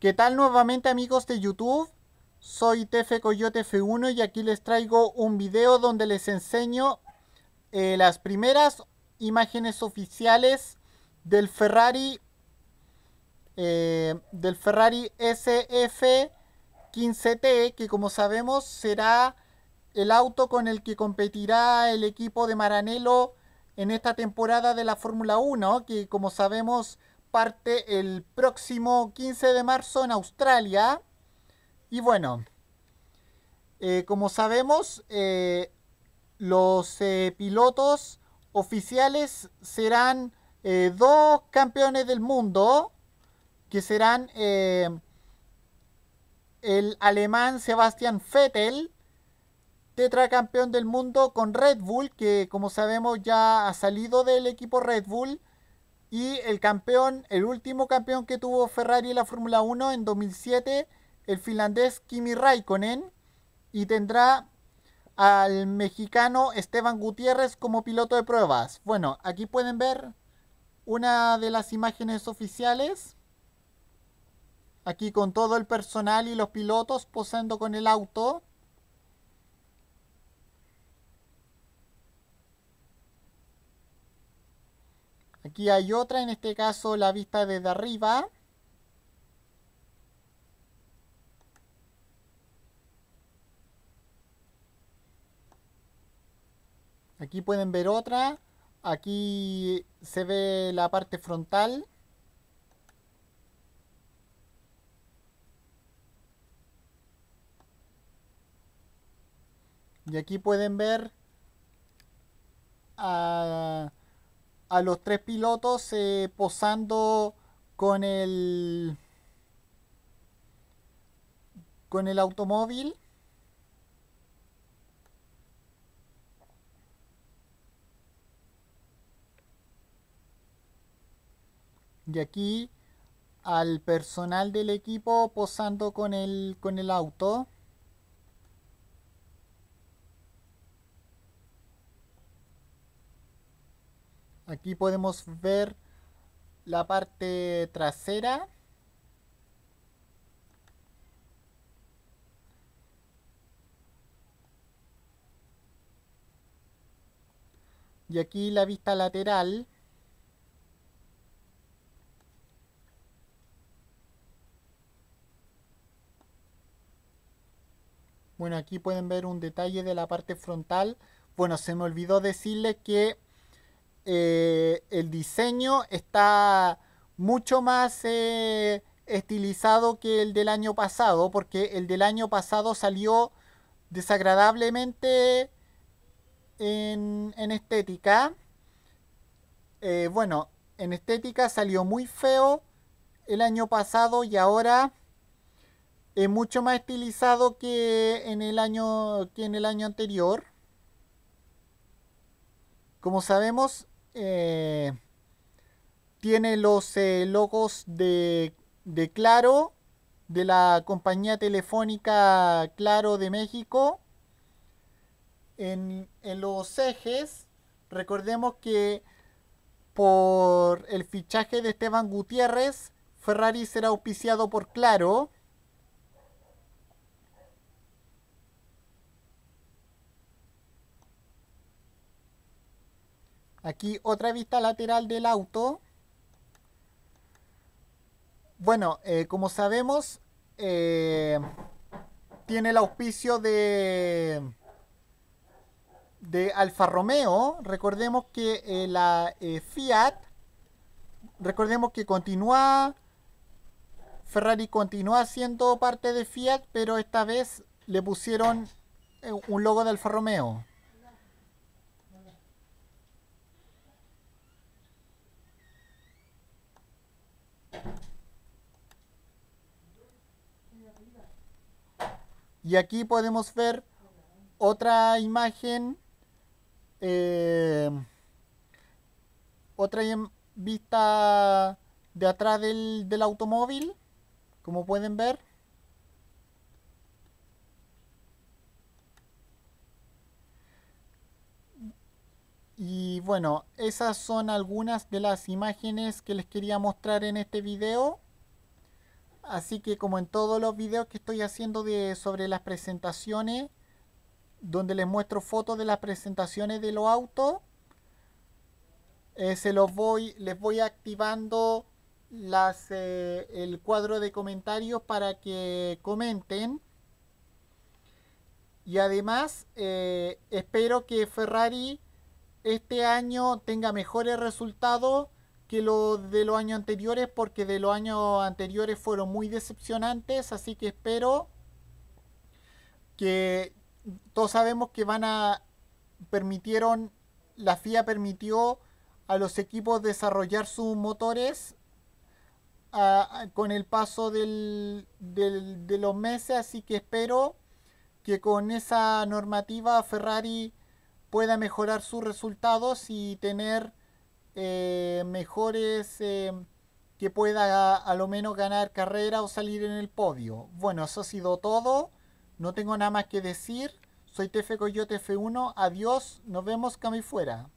¿Qué tal nuevamente amigos de YouTube? Soy TF Coyote F1 y aquí les traigo un video donde les enseño eh, las primeras imágenes oficiales del Ferrari eh, del Ferrari SF15T que como sabemos será el auto con el que competirá el equipo de Maranello en esta temporada de la Fórmula 1 que como sabemos parte el próximo 15 de marzo en Australia. Y bueno, eh, como sabemos, eh, los eh, pilotos oficiales serán dos campeones del mundo, que serán el alemán Sebastian Vettel, tetracampeón del mundo con Red Bull, que como sabemos ya ha salido del equipo Red Bull. Y el campeón, el último campeón que tuvo Ferrari en la Fórmula 1 en 2007, el finlandés Kimi Raikkonen. Y tendrá al mexicano Esteban Gutiérrez como piloto de pruebas. Bueno, aquí pueden ver una de las imágenes oficiales. Aquí con todo el personal y los pilotos posando con el auto. Aquí hay otra, en este caso la vista desde arriba. Aquí pueden ver otra. Aquí se ve la parte frontal. Y aquí pueden ver... A... Ah, a los tres pilotos eh, posando con el con el automóvil y aquí al personal del equipo posando con el con el auto Aquí podemos ver la parte trasera. Y aquí la vista lateral. Bueno, aquí pueden ver un detalle de la parte frontal. Bueno, se me olvidó decirle que eh, el diseño está mucho más eh, estilizado que el del año pasado, porque el del año pasado salió desagradablemente en, estética. Eh, bueno, en estética salió muy feo el año pasado y ahora es mucho más estilizado que en el año, que en el año anterior. Como sabemos, eh, tiene los eh, logos de, Claro, de la compañía telefónica Claro de México. En, en los ejes, recordemos que por el fichaje de Esteban Gutiérrez, Ferrari será auspiciado por Claro. Aquí otra vista lateral del auto. Bueno, eh, como sabemos, eh, tiene el auspicio de, de Alfa Romeo. Recordemos que eh, la Fiat, recordemos que continúa, Ferrari continúa siendo parte de Fiat, pero esta vez le pusieron un logo de Alfa Romeo. Y aquí podemos ver otra imagen, eh, otra vista de atrás del, del automóvil, como pueden ver. Y bueno, esas son algunas de las imágenes que les quería mostrar en este video. Así que como en todos los videos que estoy haciendo de, sobre las presentaciones, donde les muestro fotos de las presentaciones de los autos, eh, se los voy, les voy activando las, eh, el cuadro de comentarios para que comenten. Y además eh, espero que Ferrari este año tenga mejores resultados que lo de los años anteriores porque de los años anteriores fueron muy decepcionantes, así que espero que todos sabemos que van a permitieron la FIA permitió a los equipos desarrollar sus motores con el paso del, del, de los meses, así que espero que con esa normativa Ferrari pueda mejorar sus resultados y tener eh, mejores eh, que pueda a, lo menos ganar carrera o salir en el podio. Bueno, eso ha sido todo. No tengo nada más que decir. Soy Tefe Coyote F1. Adiós. Nos vemos, Cami Fuera.